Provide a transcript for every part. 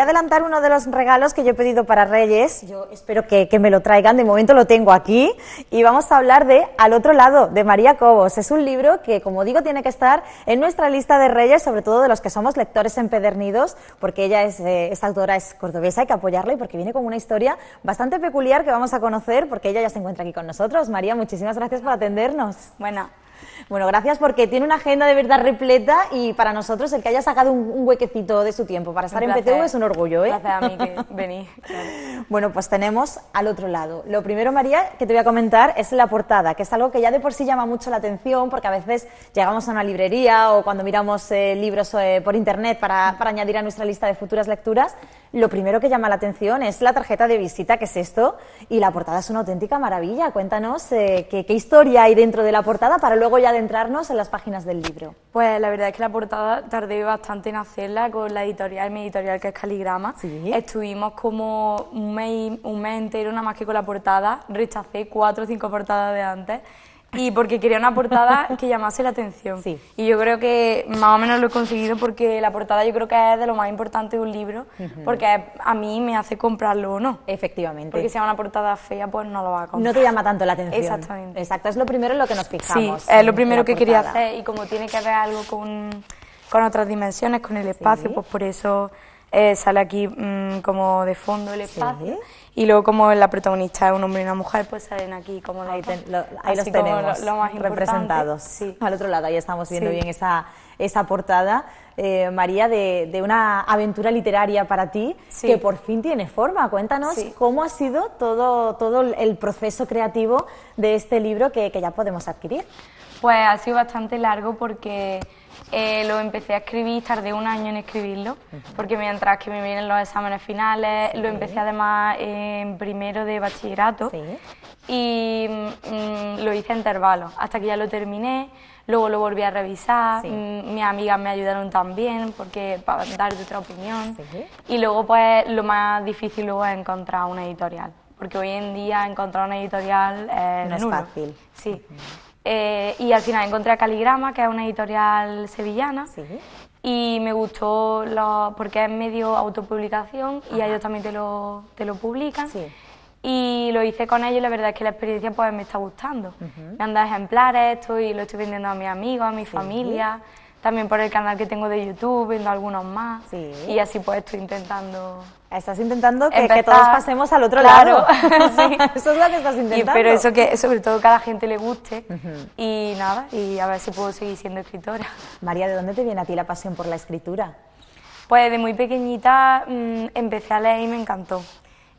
a adelantar uno de los regalos que yo he pedido para Reyes. Yo espero que, que, me lo traigan. De momento lo tengo aquí. Y vamos a hablar de Al otro lado, de María Cobos. Es un libro que, como digo, tiene que estar en nuestra lista de Reyes, sobre todo de los que somos lectores empedernidos, porque ella es, eh, esta autora es cordobesa, hay que apoyarla y porque viene con una historia bastante peculiar que vamos a conocer, porque ella ya se encuentra aquí con nosotros. María, muchísimas gracias por atendernos. Bueno. Bueno, gracias porque tiene una agenda de verdad repleta y para nosotros el que haya sacado un, huequecito de su tiempo para estar en PTU es un orgullo. ¿eh? Gracias a mí que vení. Bueno, pues tenemos al otro lado. Lo primero, María, que te voy a comentar es la portada, que es algo que ya de por sí llama mucho la atención porque a veces llegamos a una librería o cuando miramos eh, libros eh, por internet para, añadir a nuestra lista de futuras lecturas, lo primero que llama la atención es la tarjeta de visita, que es esto, y la portada es una auténtica maravilla. Cuéntanos eh, qué historia hay dentro de la portada para luego luego ya adentrarnos en las páginas del libro. Pues la verdad es que la portada tardé bastante en hacerla con la editorial, mi editorial que es Caligrama. Estuvimos como un un mes entero nada más que con la portada, rechacé cuatro o cinco portadas de antes y porque quería una portada que llamase la atención. Sí. Y yo creo que más o menos lo he conseguido porque la portada yo creo que es de lo más importante de un libro, porque a mí me hace comprarlo o no. Efectivamente. Porque si es una portada fea, pues no lo va a comprar. No te llama tanto la atención. Exactamente. Exacto, es lo primero en lo que nos fijamos. Sí, es lo primero que quería hacer y como tiene que ver algo con, con otras dimensiones, con el espacio, pues por eso eh, sale aquí mm, como de fondo el espacio. Y luego como la protagonista es un hombre y una mujer, pues salen aquí como ahí, los tenemos lo, más representados. Sí. Al otro lado, ahí estamos viendo bien esa, esa portada, eh, María, de, una aventura literaria para ti que por fin tiene forma. Cuéntanos cómo ha sido todo, todo el proceso creativo de este libro que, que ya podemos adquirir. Pues ha sido bastante largo porque eh, lo empecé a escribir, tardé un año en escribirlo, porque mientras que me vienen los exámenes finales, lo empecé además en primero de bachillerato y mm, mm, lo hice en intervalos, hasta que ya lo terminé, luego lo volví a revisar, mm, mis amigas me ayudaron también, porque para dar otra opinión, y luego pues lo más difícil luego es encontrar una editorial, porque hoy en día encontrar una editorial eh, no es fácil. Sí. Eh, y al final encontré a Caligrama, que es una editorial sevillana. Y me gustó porque es medio autopublicación y ellos también te lo, te lo publican. Y lo hice con ellos y la verdad es que la experiencia pues me está gustando. Me han dado ejemplares, y lo estoy vendiendo a mis amigos, a mi familia también por el canal que tengo de YouTube, vendo algunos más. Y así pues estoy intentando Estás intentando que, todos pasemos al otro lado. Eso es lo que estás intentando. pero eso que sobre todo que a la gente le guste. Y nada, y a ver si puedo seguir siendo escritora. María, ¿de dónde te viene a ti la pasión por la escritura? Pues de muy pequeñita mm, empecé a leer y me encantó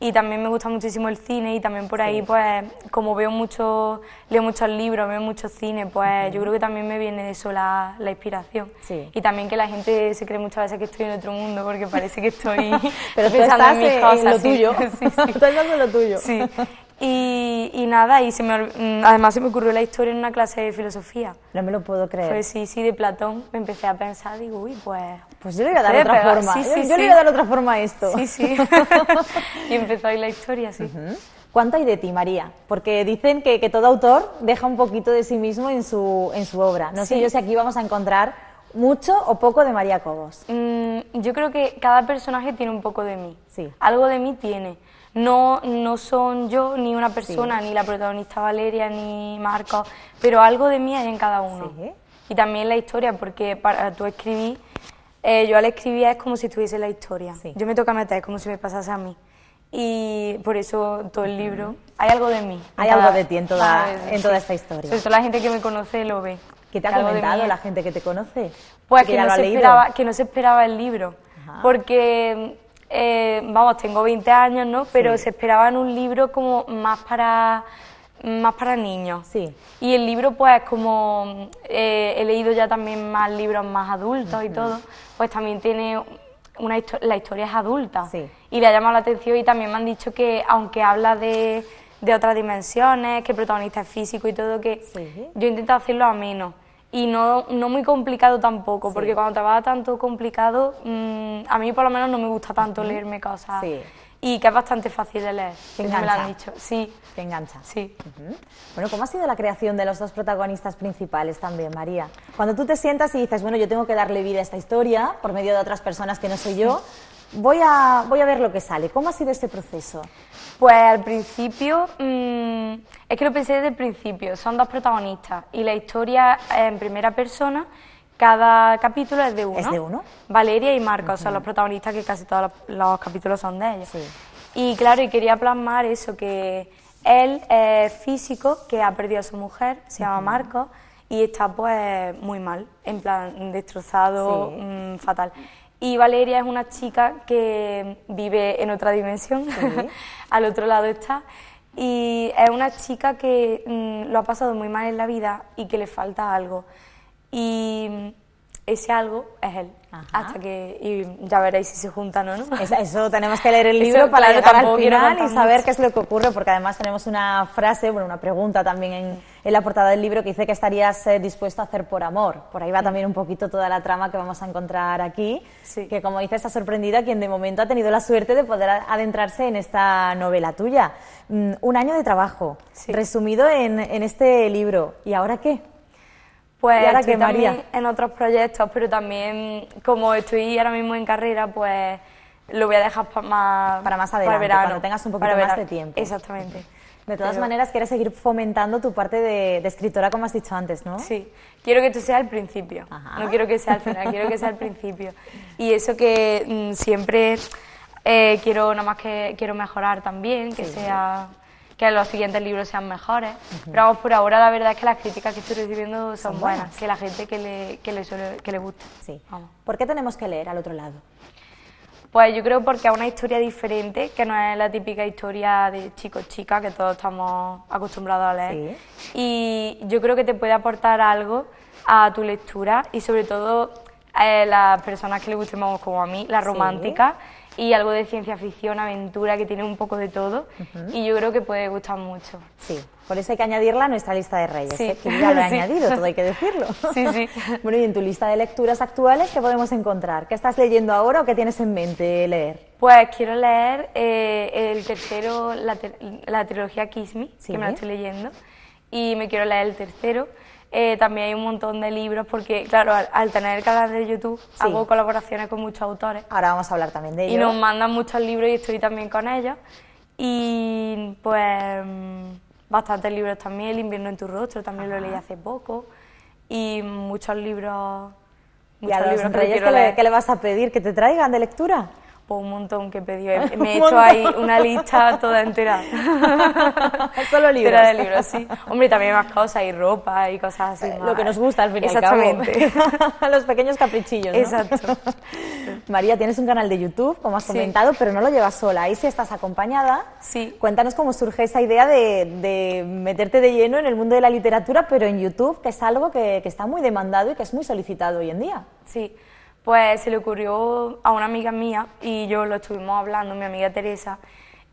y también me gusta muchísimo el cine y también por ahí, pues, como veo mucho, leo muchos libros, veo mucho cine... pues yo creo que también me viene de eso la, la inspiración. Y también que la gente se cree muchas veces que estoy en otro mundo porque parece que estoy Pero pensando en lo tuyo. Sí, Tú en lo tuyo. Sí. Y, nada, y mm, además se me ocurrió la historia en una clase de filosofía. No me lo puedo creer. Pues sí, sí, de Platón. Me empecé a pensar, digo, uy, pues... Pues yo le iba a dar otra forma. Sí, yo, sí, yo le iba a dar otra forma a esto. Sí, sí. y empezó ahí la historia, sí. ¿Cuánto hay de ti, María? Porque dicen que, todo autor deja un poquito de sí mismo en su, obra. No sé yo si aquí vamos a encontrar mucho o poco de María Cobos. Mm, yo creo que cada personaje tiene un poco de mí. Sí. Algo de mí tiene. No, no son yo ni una persona, ni la protagonista Valeria, ni Marcos, pero algo de mí hay en cada uno. Y también la historia, porque para tú escribí eh, yo al escribir es como si estuviese la historia. Yo me toca meter, es como si me pasase a mí. Y por eso todo el libro, hay algo de mí. Hay algo de ti en toda, esta historia. Sobre todo la gente que me conoce lo ve. ¿Qué te ha comentado la gente que te conoce? Pues que, no se esperaba, el libro, porque eh, vamos, tengo 20 años, ¿no? Pero se se en un libro como más para más para niños. Y el libro, pues, como eh, he leído ya también más libros más adultos y todo, pues también tiene una la historia es adulta. Y le ha llamado la atención y también me han dicho que, aunque habla de, de otras dimensiones, que el protagonista es físico y todo, que yo he intentado hacerlo a menos y no, no muy complicado tampoco, porque cuando te va tanto complicado, mm, a mí por lo menos no me gusta tanto leerme cosas. Sí. Y que es bastante fácil de leer, Te engancha. me lo han dicho. Sí. Te engancha. Sí. Bueno, ¿cómo ha sido la creación de los dos protagonistas principales también, María? Cuando tú te sientas y dices, bueno, yo tengo que darle vida a esta historia por medio de otras personas que no soy yo, voy a, voy a ver lo que sale. ¿Cómo ha sido ese proceso? Pues al principio, mm, es que lo pensé desde el principio, son dos protagonistas y la historia en primera persona, cada capítulo es de uno. ¿Es de uno? Valeria y Marcos son los protagonistas que casi todos los, capítulos son de ellos. Y claro, y quería plasmar eso, que él es físico, que ha perdido a su mujer, se llama Marcos, y está pues muy mal, en plan destrozado, mm, fatal. Y Valeria es una chica que vive en otra dimensión, al otro lado está, y es una chica que mm, lo ha pasado muy mal en la vida y que le falta algo. Y ese algo es él. Hasta que y ya veréis si se juntan o no. Eso, tenemos que leer el libro para llegar al final y saber qué es lo que ocurre, porque además tenemos una frase, bueno, una pregunta también en, la portada del libro que dice que estarías eh, dispuesto a hacer por amor. Por ahí va mm. también un poquito toda la trama que vamos a encontrar aquí, que como dice está sorprendida quien de momento ha tenido la suerte de poder adentrarse en esta novela tuya. Mm, un año de trabajo, resumido en, en este libro. ¿Y ahora qué? Pues también en otros proyectos, pero también como estoy ahora mismo en carrera, pues lo voy a dejar para más, para más adelante, para tengas un poquito más de tiempo. Exactamente. De todas maneras, quieres seguir fomentando tu parte de, escritora, como has dicho antes, ¿no? Sí, quiero que esto sea el principio, no quiero que sea el final, quiero que sea el principio. Y eso que mm, siempre eh, quiero, nada más que quiero mejorar también, que sea que los siguientes libros sean mejores. Pero vamos, por ahora la verdad es que las críticas que estoy recibiendo son, buenas. que la gente que le, que le, suele, que le gusta. Sí. Vamos. ¿Por qué tenemos que leer al otro lado? Pues yo creo porque es una historia diferente, que no es la típica historia de chicos, chicas, que todos estamos acostumbrados a leer. Sí. Y yo creo que te puede aportar algo a tu lectura y sobre todo a eh, las personas que le gusten más como a mí, la romántica y algo de ciencia ficción, aventura, que tiene un poco de todo y yo creo que puede gustar mucho. Sí, por eso hay que añadirla a nuestra lista de reyes, ¿eh? que ya lo he añadido, todo hay que decirlo. Sí, sí. bueno, y en tu lista de lecturas actuales, ¿qué podemos encontrar? ¿Qué estás leyendo ahora o qué tienes en mente leer? Pues quiero leer eh, el tercero, la, trilogía Kiss Me, que me la estoy leyendo, y me quiero leer el tercero. Eh, también hay un montón de libros porque, claro, al, tener el canal de YouTube hago colaboraciones con muchos autores. Ahora vamos a hablar también de ellos. Y nos mandan muchos libros y estoy también con ellos. Y pues mm, bastantes libros también, El invierno en tu rostro también lo leí hace poco. Y muchos libros... libros que le vas a pedir que te traigan de lectura? un montón que pedí Me he hecho ahí una lista toda entera. Solo libros. Entera de libros, sí. Hombre, también más cosas, y ropa y cosas así. Eh, lo que nos gusta al final. Exactamente. Cabo. Los pequeños caprichillos. ¿no? Exacto. María, tienes un canal de YouTube, como has comentado, pero no lo llevas sola. Ahí sí estás acompañada. Sí. Cuéntanos cómo surge esa idea de, meterte de lleno en el mundo de la literatura, pero en YouTube, que es algo que, que está muy demandado y que es muy solicitado hoy en día. Sí pues se le ocurrió a una amiga mía y yo lo estuvimos hablando, mi amiga Teresa,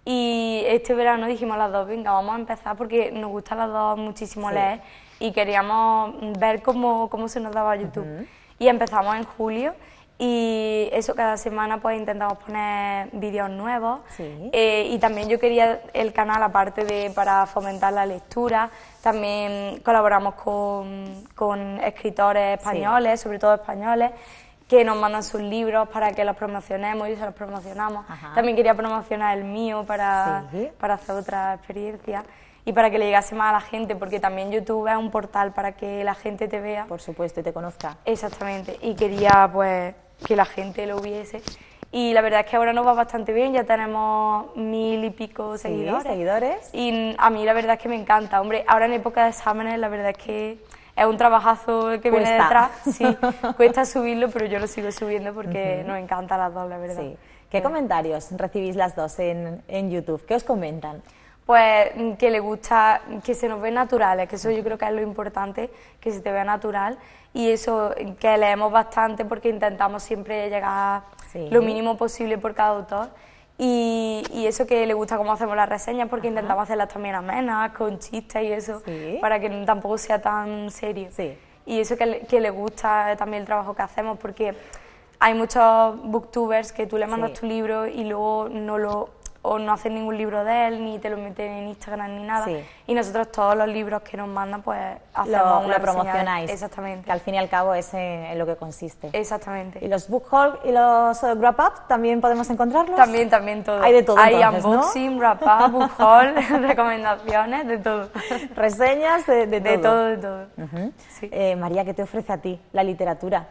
y este verano dijimos las dos, venga, vamos a empezar porque nos gusta las dos muchísimo leer y queríamos ver cómo, cómo se nos daba YouTube. Y empezamos en julio y eso cada semana pues intentamos poner vídeos nuevos eh, y también yo quería el canal aparte de para fomentar la lectura, también colaboramos con, con escritores españoles, sobre todo españoles que nos mandan sus libros para que los promocionemos y se los promocionamos. También quería promocionar el mío para, para hacer otra experiencia y para que le llegase más a la gente, porque también YouTube es un portal para que la gente te vea. Por supuesto, y te conozca. Exactamente, y quería pues que la gente lo viese. Y la verdad es que ahora nos va bastante bien, ya tenemos mil y pico seguidores. Sí, seguidores. Y a mí la verdad es que me encanta. Hombre, ahora en época de exámenes la verdad es que es un trabajazo que viene detrás. Sí, cuesta subirlo, pero yo lo sigo subiendo porque nos encanta las dos, la verdad. ¿Qué comentarios recibís las dos en, YouTube? ¿Qué os comentan? Pues mm, que le gusta, que se nos ve naturales, que eso yo creo que es lo importante, que se te vea natural y eso que leemos bastante porque intentamos siempre llegar lo mínimo posible por cada autor y, eso que le gusta cómo hacemos las reseñas, porque intentamos hacerlas también amenas, con chistes y eso, para que tampoco sea tan serio. Y eso que le, que le, gusta también el trabajo que hacemos, porque hay muchos booktubers que tú le mandas tu libro y luego no lo o no hacen ningún libro de él, ni te lo meten en Instagram ni nada. Y nosotros todos los libros que nos mandan, pues hacemos lo, una promocionáis. Exactamente. Que al fin y al cabo es en lo que consiste. Exactamente. ¿Y los book haul y los eh, wrap up también podemos encontrarlos? También, también todo. Hay de todo. Hay unboxing, wrap up, book haul, recomendaciones, de todo. Reseñas, de, todo. De todo, eh, María, ¿qué te ofrece a ti la literatura?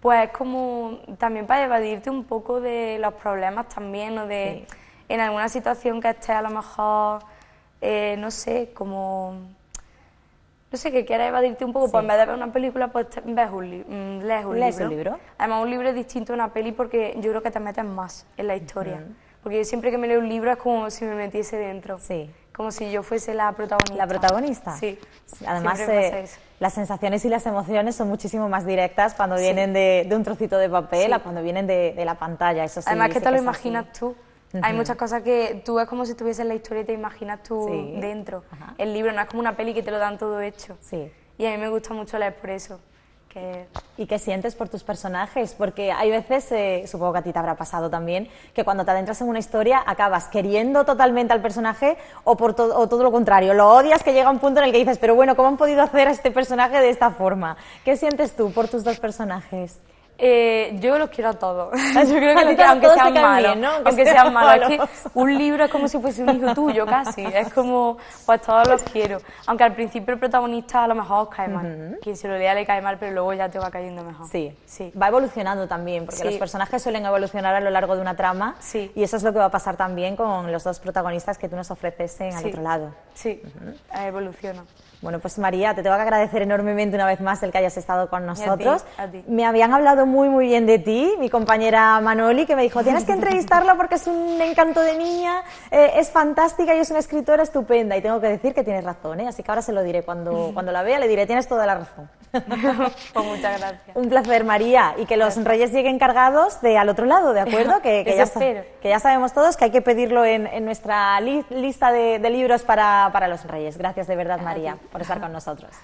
Pues como también para evadirte un poco de los problemas también o de en alguna situación que esté a lo mejor, eh, no sé, como... No sé, que quieras evadirte un poco, pues en vez de ver una película, pues mm, un lees un ¿Lees libro. Un libro. Además, un libro es distinto a una peli porque yo creo que te metes más en la historia. Porque yo siempre que me leo un libro es como si me metiese dentro. Como si yo fuese la protagonista. La protagonista. Sí. Además, eh, las sensaciones y las emociones son muchísimo más directas cuando vienen de, un trocito de papel a cuando vienen de, la pantalla. Eso Además, ¿qué te lo imaginas tú. Hay muchas cosas que tú es como si estuvieses la historia y te imaginas tú dentro. El libro no es como una peli que te lo dan todo hecho. Sí. Y a mí me gusta mucho leer por eso. Que... ¿Y qué sientes por tus personajes? Porque hay veces, eh, supongo que a ti te habrá pasado también, que cuando te adentras en una historia acabas queriendo totalmente al personaje o, por o todo lo contrario, lo odias que llega un punto en el que dices, pero bueno, ¿cómo han podido hacer a este personaje de esta forma? ¿Qué sientes tú por tus dos personajes? Eh, yo los quiero a todos. yo creo que aunque sean malos. Aunque, sean malos. un libro es como si fuese un hijo tuyo, casi. Es como, pues todos los quiero. Aunque al principio el protagonista a lo mejor os cae mal. Quien se lo lea le cae mal, pero luego ya te va cayendo mejor. Sí. sí. Va evolucionando también, porque los personajes suelen evolucionar a lo largo de una trama. Sí. Y eso es lo que va a pasar también con los dos protagonistas que tú nos ofreces en el otro lado. Sí, eh, evoluciona. Bueno, pues María, te tengo que agradecer enormemente una vez más el que hayas estado con nosotros. a ti. Me habían hablado muy, muy bien de ti, mi compañera Manoli, que me dijo, tienes que entrevistarla porque es un encanto de niña, eh, es fantástica y es una escritora estupenda. Y tengo que decir que tienes razón, ¿eh? así que ahora se lo diré cuando, cuando la vea, le diré, tienes toda la razón. pues muchas gracias. Un placer, María, y que los reyes lleguen cargados de al otro lado, ¿de acuerdo? Que, que, ya, que ya, sabemos todos que hay que pedirlo en, nuestra lista de, de libros para, para, los reyes. Gracias de verdad, María, por estar con nosotros.